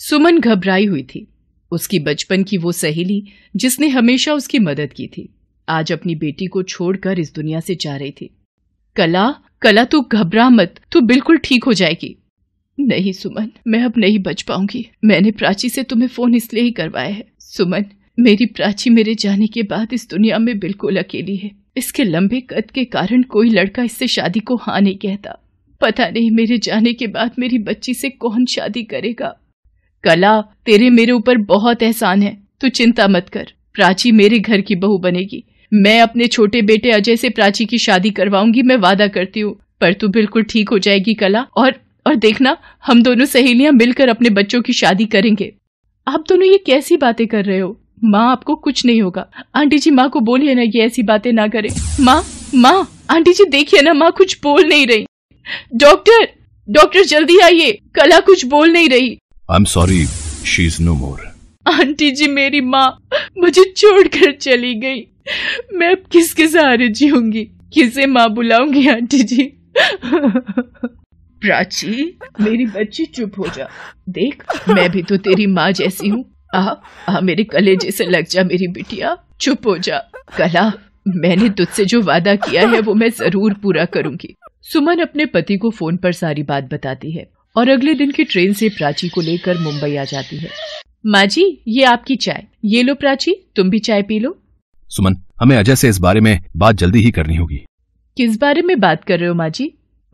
सुमन घबराई हुई थी उसकी बचपन की वो सहेली जिसने हमेशा उसकी मदद की थी आज अपनी बेटी को छोड़कर इस दुनिया से जा रही थी कला कला तू घबरा मत तू बिल्कुल ठीक हो जाएगी नहीं सुमन मैं अब नहीं बच पाऊंगी मैंने प्राची से तुम्हें फोन इसलिए ही करवाया है सुमन मेरी प्राची मेरे जाने के बाद इस दुनिया में बिल्कुल अकेली है इसके लंबे कद के कारण कोई लड़का इससे शादी को हाँ नहीं कहता पता नहीं मेरे जाने के बाद मेरी बच्ची से कौन शादी करेगा कला तेरे मेरे ऊपर बहुत एहसान है तू चिंता मत कर प्राची मेरे घर की बहू बनेगी मैं अपने छोटे बेटे अजय से प्राची की शादी करवाऊंगी मैं वादा करती हूँ पर तू बिल्कुल ठीक हो जाएगी कला और और देखना हम दोनों सहेलियां मिलकर अपने बच्चों की शादी करेंगे आप दोनों ये कैसी बातें कर रहे हो माँ आपको कुछ नहीं होगा आंटी जी माँ को बोलिए ना ये ऐसी बातें ना करे माँ माँ आंटी जी देखिए ना माँ कुछ बोल नहीं रही डॉक्टर डॉक्टर जल्दी आइए कला कुछ बोल नहीं रही I am sorry she is no more aunty ji मेरी माँ मुझे छोड़कर चली गई मैं अब किसके सहारे जीऊंगी किसे माँ बुलाऊंगी आंटी जी प्राची मेरी बच्ची चुप हो जा देख मैं भी तो तेरी माँ जैसी हूँ आ, आ मेरे कलेजे से लग जा मेरी बिटिया चुप हो जा कला मैंने तुझसे जो वादा किया है वो मैं जरूर पूरा करूंगी सुमन अपने पति को फोन पर सारी बात बताती है और अगले दिन की ट्रेन से प्राची को लेकर मुंबई आ जाती है माँ जी ये आपकी चाय ये लो प्राची तुम भी चाय पी लो सुमन हमें अजय से इस बारे में बात जल्दी ही करनी होगी किस बारे में बात कर रहे हो माँ जी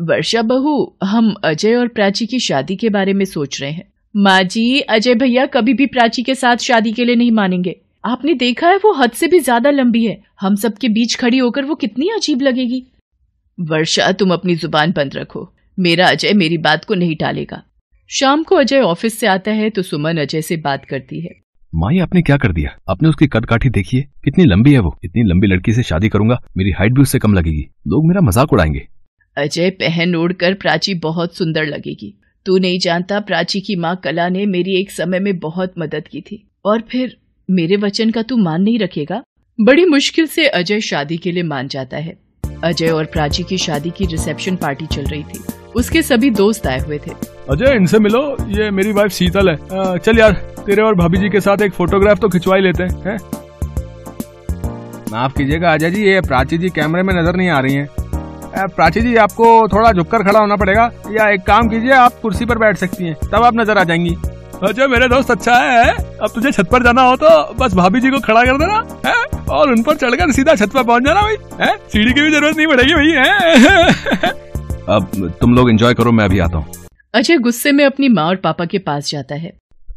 वर्षा बहु हम अजय और प्राची की शादी के बारे में सोच रहे हैं माँ जी अजय भैया कभी भी प्राची के साथ शादी के लिए नहीं मानेंगे आपने देखा है वो हद से भी ज्यादा लंबी है हम सबके बीच खड़ी होकर वो कितनी अजीब लगेगी वर्षा तुम अपनी जुबान बंद रखो मेरा अजय मेरी बात को नहीं टालेगा शाम को अजय ऑफिस से आता है तो सुमन अजय से बात करती है माई आपने क्या कर दिया आपने उसकी कटकाठी देखी है कितनी लंबी है वो इतनी लंबी लड़की से शादी करूंगा मेरी हाइट भी उससे कम लगेगी लोग मेरा मजाक उड़ाएंगे अजय पहन ओढ़ कर प्राची बहुत सुंदर लगेगी तू नहीं जानता प्राची की माँ कला ने मेरी एक समय में बहुत मदद की थी और फिर मेरे वचन का तू मान नहीं रखेगा बड़ी मुश्किल से अजय शादी के लिए मान जाता है अजय और प्राची की शादी की रिसेप्शन पार्टी चल रही थी उसके सभी दोस्त आए हुए थे अजय इनसे मिलो ये मेरी वाइफ शीतल है चल यार तेरे और भाभी जी के साथ एक फोटोग्राफ तो खिंचवा लेते हैं है? माफ कीजिएगा अजय जी ये प्राची जी कैमरे में नजर नहीं आ रही हैं प्राची जी आपको थोड़ा झुककर खड़ा होना पड़ेगा या एक काम कीजिए आप कुर्सी पर बैठ सकती हैं तब आप नजर आ जाएंगी अजय मेरे दोस्त अच्छा है अब तुझे छत पर जाना हो तो बस भाभी जी को खड़ा कर देना है और उन पर चढ़कर सीधा छत पर पहुंच जाना भाई है सीढ़ी की भी जरूरत नहीं पड़ेगी भाई है अब तुम लोग एंजॉय करो मैं अभी आता हूँ अजय गुस्से में अपनी माँ और पापा के पास जाता है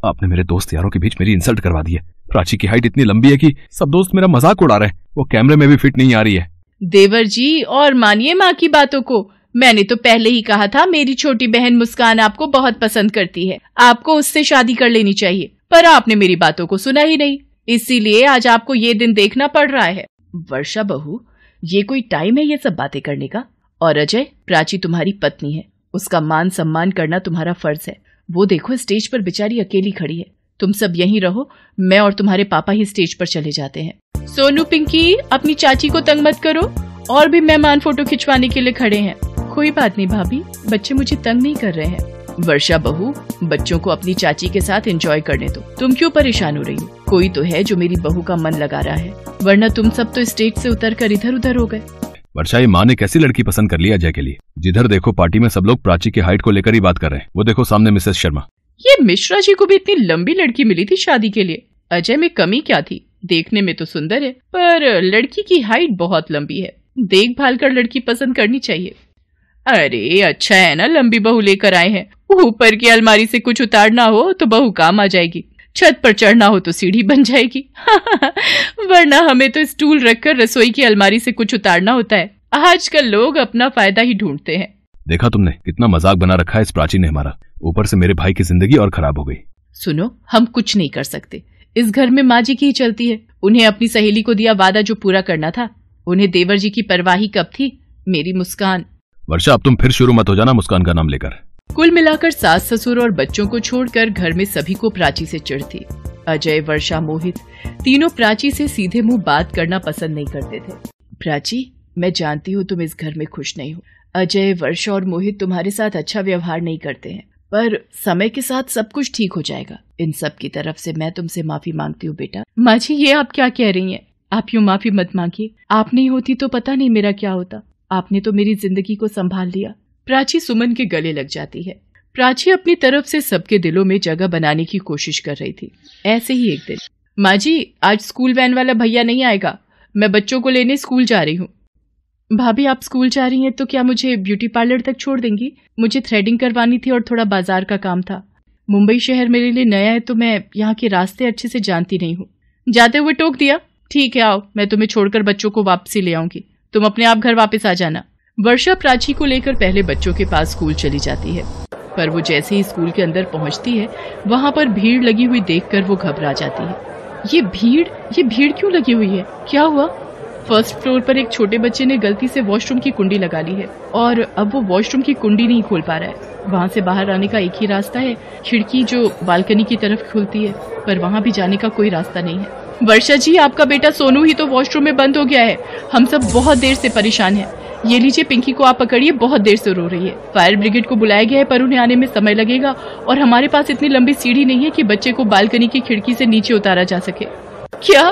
आपने मेरे दोस्त यारों के बीच मेरी इंसल्ट करवा दी है प्राची की हाइट इतनी लंबी है कि सब दोस्त मेरा मजाक उड़ा रहे हैं वो कैमरे में भी फिट नहीं आ रही है देवर जी और मानिए माँ की बातों को मैंने तो पहले ही कहा था मेरी छोटी बहन मुस्कान आपको बहुत पसंद करती है आपको उससे शादी कर लेनी चाहिए पर आपने मेरी बातों को सुना ही नहीं इसीलिए आज आपको ये दिन देखना पड़ रहा है वर्षा बहू ये कोई टाइम है ये सब बातें करने का और अजय प्राची तुम्हारी पत्नी है उसका मान सम्मान करना तुम्हारा फर्ज है वो देखो स्टेज पर बेचारी अकेली खड़ी है तुम सब यहीं रहो मैं और तुम्हारे पापा ही स्टेज पर चले जाते हैं सोनू पिंकी अपनी चाची को तंग मत करो और भी मेहमान फोटो खिंचवाने के लिए खड़े हैं कोई बात नहीं भाभी बच्चे मुझे तंग नहीं कर रहे हैं वर्षा बहू बच्चों को अपनी चाची के साथ एंजॉय करने दो तुम क्यों परेशान हो रही हो कोई तो है जो मेरी बहू का मन लगा रहा है वरना तुम सब तो स्टेज से उतर कर इधर उधर हो गए वर्षा ये माँ ने कैसी लड़की पसंद कर लिया अजय के लिए जिधर देखो पार्टी में सब लोग प्राची की हाइट को लेकर ही बात कर रहे हैं वो देखो सामने मिसेस शर्मा ये मिश्रा जी को भी इतनी लंबी लड़की मिली थी शादी के लिए अजय में कमी क्या थी देखने में तो सुंदर है पर लड़की की हाइट बहुत लंबी है देखभाल कर लड़की पसंद करनी चाहिए अरे अच्छा है ना लंबी बहू लेकर आए हैं ऊपर की अलमारी से कुछ उतारना हो तो बहू काम आ जाएगी छत पर चढ़ना हो तो सीढ़ी बन जाएगी वरना हमें तो स्टूल रखकर रसोई की अलमारी से कुछ उतारना होता है आजकल लोग अपना फायदा ही ढूंढते हैं देखा तुमने कितना मजाक बना रखा है इस प्राचीन ने हमारा ऊपर से मेरे भाई की जिंदगी और खराब हो गई सुनो हम कुछ नहीं कर सकते इस घर में माँ जी की ही चलती है उन्हें अपनी सहेली को दिया वादा जो पूरा करना था उन्हें देवर जी की परवाही कब थी मेरी मुस्कान वर्षा अब तुम फिर शुरू मत हो जाना मुस्कान का नाम लेकर कुल मिलाकर सास ससुर और बच्चों को छोड़कर घर में सभी को प्राची से चिड़ थी अजय वर्षा मोहित तीनों प्राची से सीधे मुंह बात करना पसंद नहीं करते थे प्राची मैं जानती हूँ तुम इस घर में खुश नहीं हो अजय वर्षा और मोहित तुम्हारे साथ अच्छा व्यवहार नहीं करते हैं पर समय के साथ सब कुछ ठीक हो जाएगा इन सब की तरफ से मैं तुमसे माफी मांगती हूँ बेटा माँ जी ये आप क्या कह रही हैं आप यूँ माफी मत मांगिए आप नहीं होती तो पता नहीं मेरा क्या होता आपने तो मेरी जिंदगी को संभाल लिया प्राची सुमन के गले लग जाती है प्राची अपनी तरफ से सबके दिलों में जगह बनाने की कोशिश कर रही थी ऐसे ही एक दिन माँ जी आज स्कूल वैन वाला भैया नहीं आएगा मैं बच्चों को लेने स्कूल जा रही हूँ भाभी आप स्कूल जा रही हैं तो क्या मुझे ब्यूटी पार्लर तक छोड़ देंगी मुझे थ्रेडिंग करवानी थी और थोड़ा बाजार का काम था मुंबई शहर मेरे लिए नया है तो मैं यहाँ के रास्ते अच्छे से जानती नहीं हूँ जाते हुए टोक दिया ठीक है आओ मैं तुम्हें छोड़कर बच्चों को वापसी ले आऊंगी तुम अपने आप घर वापस आ जाना वर्षा प्राची को लेकर पहले बच्चों के पास स्कूल चली जाती है पर वो जैसे ही स्कूल के अंदर पहुंचती है वहां पर भीड़ लगी हुई देखकर वो घबरा जाती है ये भीड़ ये भीड़ क्यों लगी हुई है क्या हुआ फर्स्ट फ्लोर पर एक छोटे बच्चे ने गलती से वॉशरूम की कुंडी लगा ली है और अब वो वॉशरूम की कुंडी नहीं खोल पा रहा है वहाँ से बाहर आने का एक ही रास्ता है खिड़की जो बालकनी की तरफ खुलती है पर वहाँ भी जाने का कोई रास्ता नहीं है वर्षा जी आपका बेटा सोनू ही तो वॉशरूम में बंद हो गया है हम सब बहुत देर से परेशान हैं ये लीजिए पिंकी को आप पकड़िए बहुत देर से रो रही है फायर ब्रिगेड को बुलाया गया है पर उन्हें आने में समय लगेगा और हमारे पास इतनी लंबी सीढ़ी नहीं है कि बच्चे को बालकनी की खिड़की से नीचे उतारा जा सके क्या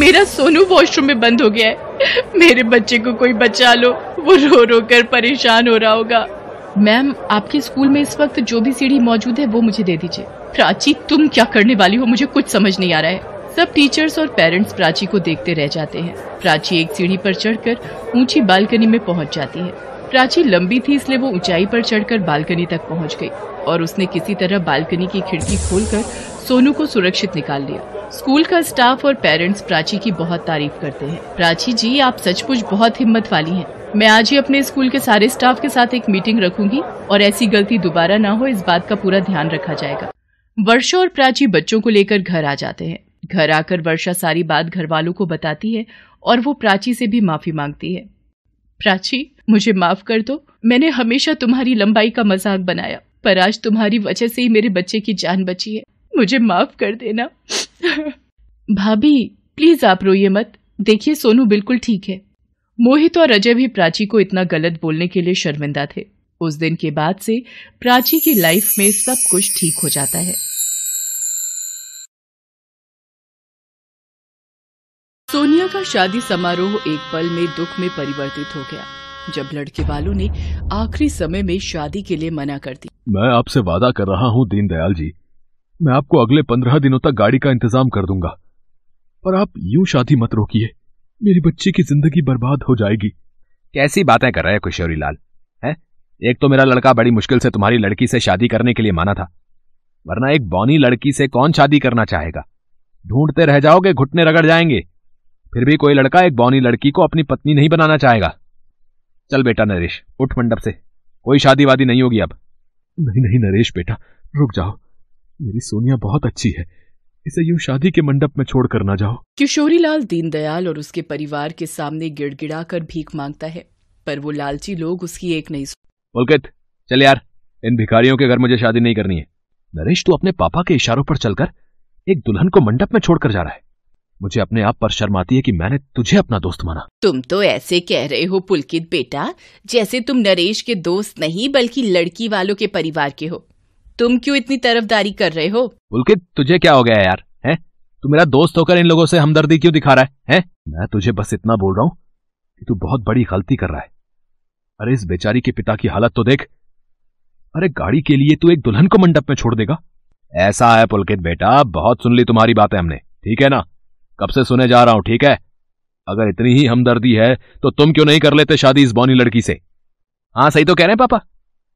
मेरा सोनू वॉशरूम में बंद हो गया है मेरे बच्चे को कोई बचा लो वो रो रो कर परेशान हो रहा होगा मैम आपके स्कूल में इस वक्त जो भी सीढ़ी मौजूद है वो मुझे दे दीजिए प्राची तुम क्या करने वाली हो मुझे कुछ समझ नहीं आ रहा है सब टीचर्स और पेरेंट्स प्राची को देखते रह जाते हैं प्राची एक सीढ़ी पर चढ़कर ऊंची बालकनी में पहुंच जाती है प्राची लंबी थी इसलिए वो ऊंचाई पर चढ़कर बालकनी तक पहुंच गई और उसने किसी तरह बालकनी की खिड़की खोलकर सोनू को सुरक्षित निकाल लिया स्कूल का स्टाफ और पेरेंट्स प्राची की बहुत तारीफ करते हैं प्राची जी आप सचमुच बहुत हिम्मत वाली हैं मैं आज ही अपने स्कूल के सारे स्टाफ के साथ एक मीटिंग रखूंगी और ऐसी गलती दोबारा ना हो इस बात का पूरा ध्यान रखा जाएगा वर्षो और प्राची बच्चों को लेकर घर आ जाते हैं घर आकर वर्षा सारी बात घर वालों को बताती है और वो प्राची से भी माफी मांगती है प्राची मुझे माफ कर दो मैंने हमेशा तुम्हारी लंबाई का मजाक बनाया पर आज तुम्हारी वजह से ही मेरे बच्चे की जान बची है मुझे माफ कर देना भाभी प्लीज आप रोइए मत देखिए सोनू बिल्कुल ठीक है मोहित और अजय भी प्राची को इतना गलत बोलने के लिए शर्मिंदा थे उस दिन के बाद से प्राची की लाइफ में सब कुछ ठीक हो जाता है सोनिया का शादी समारोह एक पल में दुख में परिवर्तित हो गया जब लड़के वालों ने आखिरी समय में शादी के लिए मना कर दी मैं आपसे वादा कर रहा हूँ दीनदयाल जी मैं आपको अगले पंद्रह दिनों तक गाड़ी का इंतजाम कर दूंगा पर आप यूं शादी मत रोकिए मेरी बच्ची की जिंदगी बर्बाद हो जाएगी कैसी बातें कर रहे हैं किशोरी लाल है एक तो मेरा लड़का बड़ी मुश्किल से तुम्हारी लड़की से शादी करने के लिए माना था वरना एक बौनी लड़की से कौन शादी करना चाहेगा ढूंढते रह जाओगे घुटने रगड़ जाएंगे फिर भी कोई लड़का एक बौनी लड़की को अपनी पत्नी नहीं बनाना चाहेगा चल बेटा नरेश उठ मंडप से कोई शादी वादी नहीं होगी अब नहीं नहीं नरेश बेटा रुक जाओ मेरी सोनिया बहुत अच्छी है इसे यूं शादी के मंडप में छोड़ कर ना जाओ किशोरी लाल दीनदयाल और उसके परिवार के सामने गिड़गिड़ा कर भीख मांगता है पर वो लालची लोग उसकी एक नहीं पुलकित चल यार इन भिखारियों के घर मुझे शादी नहीं करनी है नरेश तू अपने पापा के इशारों पर चलकर एक दुल्हन को मंडप में छोड़कर जा रहा है मुझे अपने आप पर शर्म आती है कि मैंने तुझे अपना दोस्त माना तुम तो ऐसे कह रहे हो पुलकित बेटा जैसे तुम नरेश के दोस्त नहीं बल्कि लड़की वालों के परिवार के हो तुम क्यों इतनी तरफदारी कर रहे हो पुलकित तुझे क्या हो गया यार है तू मेरा दोस्त होकर इन लोगों से हमदर्दी क्यों दिखा रहा है, है? मैं तुझे बस इतना बोल रहा हूँ कि तू बहुत बड़ी गलती कर रहा है अरे इस बेचारी के पिता की हालत तो देख अरे गाड़ी के लिए तू एक दुल्हन को मंडप में छोड़ देगा ऐसा है पुलकित बेटा बहुत सुन ली तुम्हारी बातें हमने ठीक है ना कब से सुने जा रहा हूं ठीक है अगर इतनी ही हमदर्दी है तो तुम क्यों नहीं कर लेते शादी इस बौनी लड़की से हाँ सही तो कह रहे हैं पापा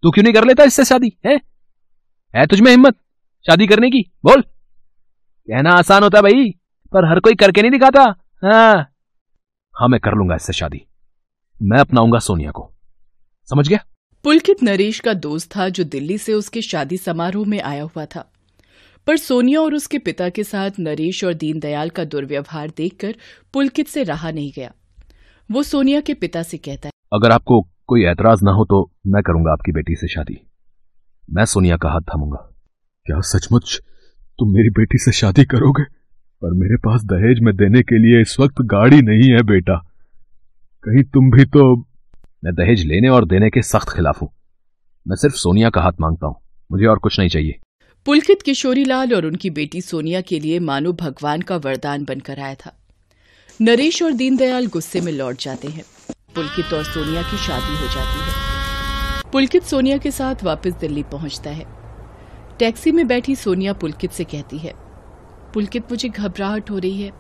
तू क्यों नहीं कर लेता इससे शादी है है तुझमें हिम्मत शादी करने की बोल कहना आसान होता भाई पर हर कोई करके नहीं दिखाता हाँ हाँ मैं कर लूंगा इससे शादी मैं अपनाऊंगा सोनिया को समझ गया पुलकित नरेश का दोस्त था जो दिल्ली से उसके शादी समारोह में आया हुआ था पर सोनिया और उसके पिता के साथ नरेश और दीनदयाल का दुर्व्यवहार देखकर पुलकित से रहा नहीं गया वो सोनिया के पिता से कहता है अगर आपको कोई ऐतराज ना हो तो मैं करूंगा आपकी बेटी से शादी मैं सोनिया का हाथ थामूंगा क्या सचमुच तुम मेरी बेटी से शादी करोगे पर मेरे पास दहेज में देने के लिए इस वक्त गाड़ी नहीं है बेटा कहीं तुम भी तो मैं दहेज लेने और देने के सख्त खिलाफ हूं मैं सिर्फ सोनिया का हाथ मांगता हूं मुझे और कुछ नहीं चाहिए पुलकित किशोरीलाल और उनकी बेटी सोनिया के लिए मानो भगवान का वरदान बनकर आया था नरेश और दीनदयाल गुस्से में लौट जाते हैं पुलकित और सोनिया की शादी हो जाती है पुलकित सोनिया के साथ वापस दिल्ली पहुंचता है टैक्सी में बैठी सोनिया पुलकित से कहती है पुलकित मुझे घबराहट हो रही है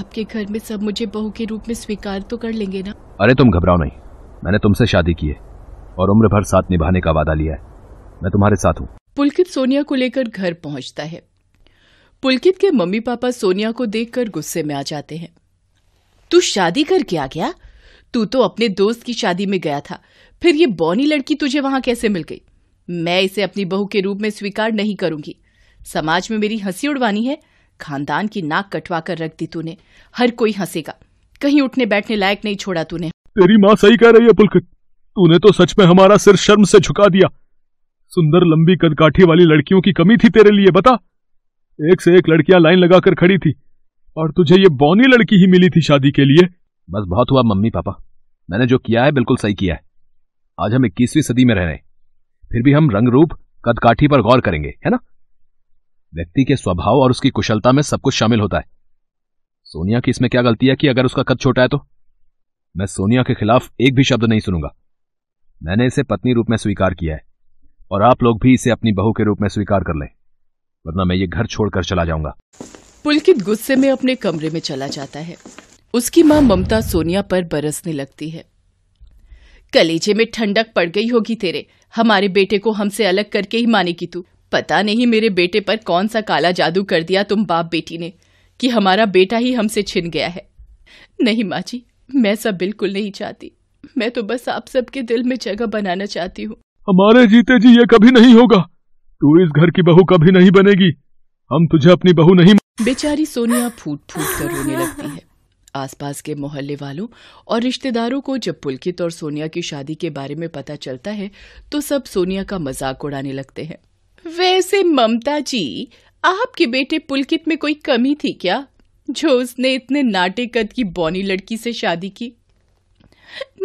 आपके घर में सब मुझे बहू के रूप में स्वीकार तो कर लेंगे ना अरे तुम घबराओ नहीं मैंने तुमसे शादी की है और उम्र भर साथ निभाने का वादा लिया है मैं तुम्हारे साथ हूँ पुलकित सोनिया को लेकर घर पहुंचता है पुलकित के मम्मी पापा सोनिया को देखकर गुस्से में आ जाते हैं तू शादी करके आ गया तू तो अपने दोस्त की शादी में गया था फिर ये बौनी लड़की तुझे वहां कैसे मिल गई मैं इसे अपनी बहू के रूप में स्वीकार नहीं करूंगी समाज में मेरी हंसी उड़वानी है खानदान की नाक कटवा कर रख दी तूने हर कोई हंसेगा कहीं उठने बैठने लायक नहीं छोड़ा तूने तेरी माँ सही कह रही है पुलकित तूने तो सच में हमारा सिर शर्म से झुका दिया सुंदर लंबी कदकाठी वाली लड़कियों की कमी थी तेरे लिए बता एक से एक लड़कियां लाइन लगाकर खड़ी थी और तुझे ये बौनी लड़की ही मिली थी शादी के लिए बस बहुत हुआ मम्मी पापा मैंने जो किया है बिल्कुल सही किया है आज हम इक्कीसवीं सदी में रह रहे फिर भी हम रंग रूप कदकाठी पर गौर करेंगे है ना व्यक्ति के स्वभाव और उसकी कुशलता में सब कुछ शामिल होता है सोनिया की इसमें क्या गलती है कि अगर उसका कद छोटा है तो मैं सोनिया के खिलाफ एक भी शब्द नहीं सुनूंगा मैंने इसे पत्नी रूप में स्वीकार किया है और आप लोग भी इसे अपनी बहू के रूप में स्वीकार कर लें वरना मैं ये घर छोड़कर चला जाऊंगा पुलकित गुस्से में अपने कमरे में चला जाता है उसकी माँ ममता सोनिया पर बरसने लगती है कलेजे में ठंडक पड़ गई होगी तेरे हमारे बेटे को हमसे अलग करके ही मानेगी तू पता नहीं मेरे बेटे पर कौन सा काला जादू कर दिया तुम बाप बेटी ने कि हमारा बेटा ही हमसे छिन गया है नहीं माँ जी मैं सब बिल्कुल नहीं चाहती मैं तो बस आप सबके दिल में जगह बनाना चाहती हूँ हमारे जीते जी ये कभी नहीं होगा तू इस घर की बहू कभी नहीं बनेगी हम तुझे अपनी बहू नहीं बेचारी सोनिया फूट फूट कर रोने लगती है आसपास के मोहल्ले वालों और रिश्तेदारों को जब पुलकित और सोनिया की शादी के बारे में पता चलता है तो सब सोनिया का मजाक उड़ाने लगते हैं वैसे ममता जी आपके बेटे पुलकित में कोई कमी थी क्या जो उसने इतने नाटे कद की बौनी लड़की से शादी की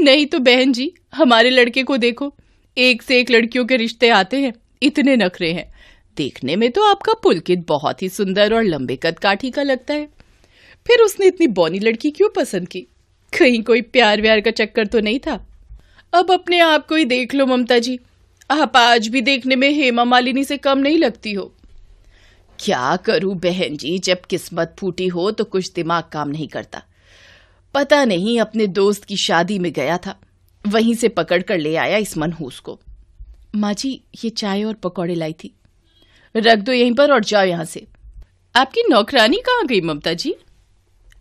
नहीं तो बहन जी हमारे लड़के को देखो एक से एक लड़कियों के रिश्ते आते हैं इतने नखरे हैं देखने में तो आपका पुलकित बहुत ही सुंदर और लंबे कद काठी का लगता है फिर उसने इतनी बौनी लड़की क्यों पसंद की कहीं कोई प्यार व्यार का चक्कर तो नहीं था अब अपने आप को ही देख लो ममता जी आप आज भी देखने में हेमा मालिनी से कम नहीं लगती हो क्या करूं बहन जी जब किस्मत फूटी हो तो कुछ दिमाग काम नहीं करता पता नहीं अपने दोस्त की शादी में गया था वहीं से पकड़ कर ले आया इस मनहूस को माँ जी ये चाय और पकौड़े लाई थी रख दो यहीं पर और जाओ यहाँ से आपकी नौकरानी कहाँ गई ममता जी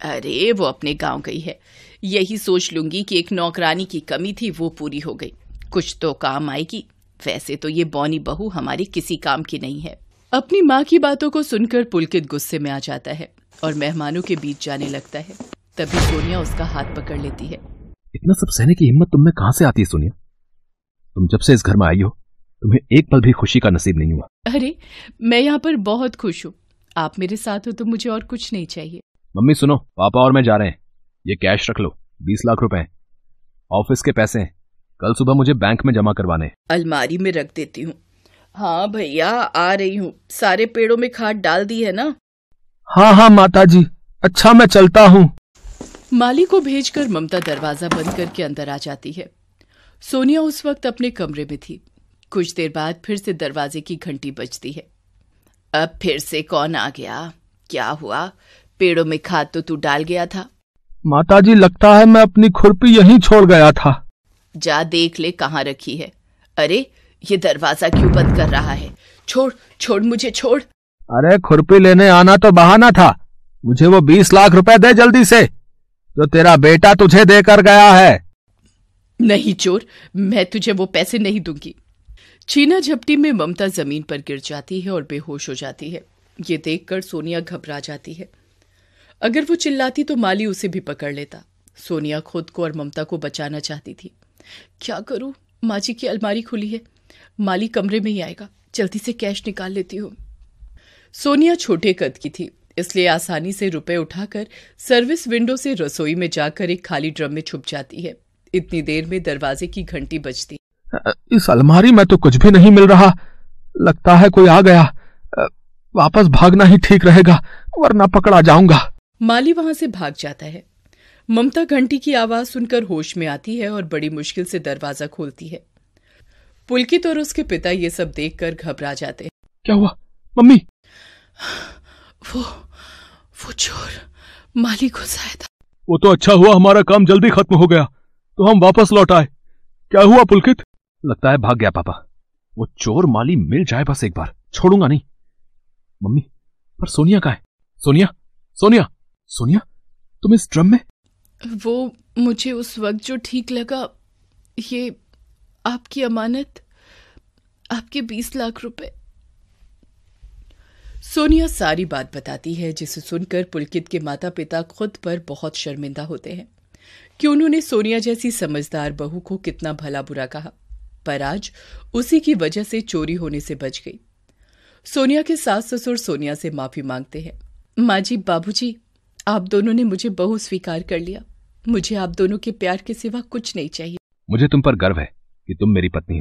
अरे वो अपने गांव गई है यही सोच लूंगी कि एक नौकरानी की कमी थी वो पूरी हो गई कुछ तो काम आएगी वैसे तो ये बौनी बहू हमारी किसी काम की नहीं है अपनी माँ की बातों को सुनकर पुलकित गुस्से में आ जाता है और मेहमानों के बीच जाने लगता है तभी सोनिया उसका हाथ पकड़ लेती है इतना सब सहने की हिम्मत तुम्हें कहां से आती है सोनिया तुम जब से इस घर में आई हो तुम्हें एक पल भी खुशी का नसीब नहीं हुआ अरे मैं यहाँ पर बहुत खुश हूँ आप मेरे साथ हो तो मुझे और कुछ नहीं चाहिए मम्मी सुनो पापा और मैं जा रहे हैं ये कैश रख लो बीस लाख रुपए ऑफिस के पैसे हैं कल सुबह मुझे बैंक में जमा करवाने अलमारी में रख देती हूँ हाँ भैया आ रही हूँ सारे पेड़ों में खाद डाल दी है ना हाँ हाँ माता जी अच्छा मैं चलता हूँ माली को भेजकर ममता दरवाजा बंद करके अंदर आ जाती है सोनिया उस वक्त अपने कमरे में थी कुछ देर बाद फिर से दरवाजे की घंटी बजती है अब फिर से कौन आ गया क्या हुआ पेड़ों में खाद तो तू डाल गया था माताजी लगता है मैं अपनी खुरपी यहीं छोड़ गया था जा देख ले कहाँ रखी है अरे ये दरवाजा क्यों बंद कर रहा है छोड़ छोड़ मुझे छोड़ अरे खुरपी लेने आना तो बहाना था मुझे वो बीस लाख रुपए दे जल्दी से जो तेरा बेटा तुझे देकर गया है नहीं चोर मैं तुझे वो पैसे नहीं दूंगी छीना झपटी में ममता जमीन पर गिर जाती है और बेहोश हो जाती है ये देखकर सोनिया घबरा जाती है अगर वो चिल्लाती तो माली उसे भी पकड़ लेता सोनिया खुद को और ममता को बचाना चाहती थी क्या करूं माँ जी की अलमारी खुली है माली कमरे में ही आएगा जल्दी से कैश निकाल लेती हूँ सोनिया छोटे कद की थी इसलिए आसानी से रुपए उठाकर सर्विस विंडो से रसोई में जाकर एक खाली ड्रम में छुप जाती है इतनी देर में दरवाजे की घंटी बजती इस अलमारी में तो कुछ भी नहीं मिल रहा लगता है कोई आ गया वापस भागना ही ठीक रहेगा वरना पकड़ा जाऊंगा माली वहां से भाग जाता है ममता घंटी की आवाज सुनकर होश में आती है और बड़ी मुश्किल से दरवाजा खोलती है पुलकित और उसके पिता ये सब देखकर घबरा जाते हैं क्या हुआ मम्मी वो वो चोर मालिक हो जायदा वो तो अच्छा हुआ हमारा काम जल्दी खत्म हो गया तो हम वापस लौट आए क्या हुआ पुलकित लगता है भाग गया पापा वो चोर माली मिल जाए बस एक बार छोड़ूंगा नहीं मम्मी पर सोनिया का है सोनिया सोनिया सोनिया तुम इस ड्रम में वो मुझे उस वक्त जो ठीक लगा ये आपकी अमानत आपके बीस लाख रुपए सोनिया सारी बात बताती है जिसे सुनकर पुलकित के माता पिता खुद पर बहुत शर्मिंदा होते हैं कि उन्होंने सोनिया जैसी समझदार बहू को कितना भला बुरा कहा पर आज उसी की वजह से चोरी होने से बच गई सोनिया के सास ससुर सोनिया से माफी मांगते हैं माँ जी बाबू जी आप दोनों ने मुझे बहु स्वीकार कर लिया मुझे आप दोनों के प्यार के सिवा कुछ नहीं चाहिए मुझे तुम पर गर्व है कि तुम मेरी पत्नी